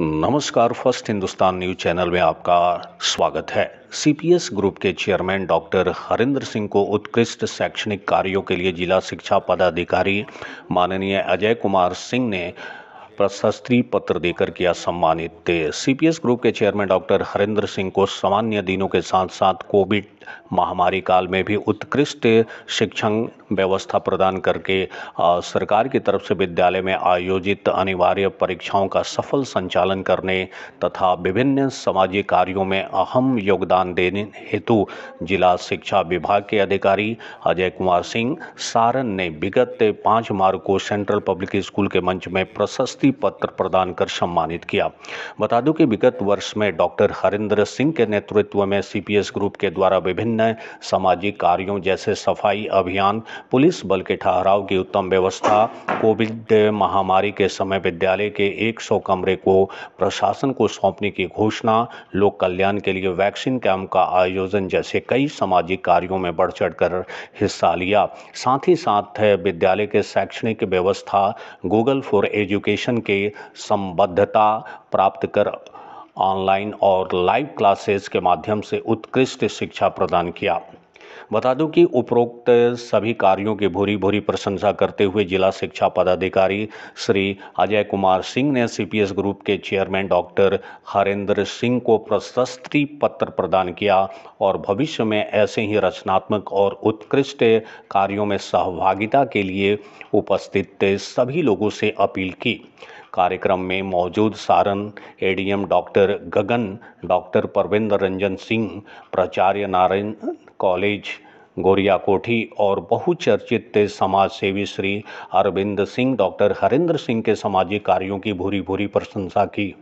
नमस्कार first Hindustan news channel में आपका स्वागत है सीपीएस ग्रुप के चेयरमैन डॉक्टर हरिंद्र सिंह को उत्कृष्ट शैक्षणिक कार्यों के लिए जिला शिक्षा पदाधिकारी माननीय अजय कुमार सिंह ने प्रशस्ति पत्र देकर किया सम्मानित सीपीएस ग्रुप के चेयरमैन डॉक्टर हरेंद्र सिंह को सामान्य दिनों के साथ साथ कोविड महामारी काल में भी उत्कृष्ट शिक्षण व्यवस्था प्रदान करके सरकार की तरफ से विद्यालय में आयोजित अनिवार्य परीक्षाओं का सफल संचालन करने तथा विभिन्न सामाजिक कार्यों में अहम योगदान देने हेतु जिला शिक्षा विभाग के अधिकारी अजय कुमार सिंह सारन ने विगत पाँच मार्च को सेंट्रल पब्लिक स्कूल के मंच में प्रशस्ति पत्र प्रदान कर सम्मानित किया बता दूं कि विगत वर्ष में डॉक्टर हरिंद्र सिंह के नेतृत्व में सीपीएस ग्रुप के द्वारा विभिन्न सामाजिक कार्यों जैसे सफाई अभियान पुलिस बल के ठहराव की उत्तम व्यवस्था कोविड महामारी के समय विद्यालय के 100 कमरे को प्रशासन को सौंपने की घोषणा लोक कल्याण के लिए वैक्सीन कैंप का आयोजन जैसे कई सामाजिक कार्यों में बढ़ चढ़ कर हिस्सा लिया साथ ही साथ विद्यालय के शैक्षणिक व्यवस्था गूगल फॉर एजुकेशन के संबद्धता प्राप्त कर ऑनलाइन और लाइव क्लासेस के माध्यम से उत्कृष्ट शिक्षा प्रदान किया बता दूं कि उपरोक्त सभी कार्यों की भूरी भूरी प्रशंसा करते हुए जिला शिक्षा पदाधिकारी श्री अजय कुमार सिंह ने सीपीएस ग्रुप के चेयरमैन डॉक्टर हरेंद्र सिंह को प्रशस्ति पत्र प्रदान किया और भविष्य में ऐसे ही रचनात्मक और उत्कृष्ट कार्यों में सहभागिता के लिए उपस्थित सभी लोगों से अपील की कार्यक्रम में मौजूद Saran ADM doctor Gagan doctor Parvinder Ranjan Singh प्राचार्य नारायण कॉलेज गोरिया कोठी और बहुचर्चित समाज सेवी श्री अरविंद सिंह डॉक्टर हरिंद्र सिंह के सामाजिक कार्यों की भूरी भूरी प्रशंसा की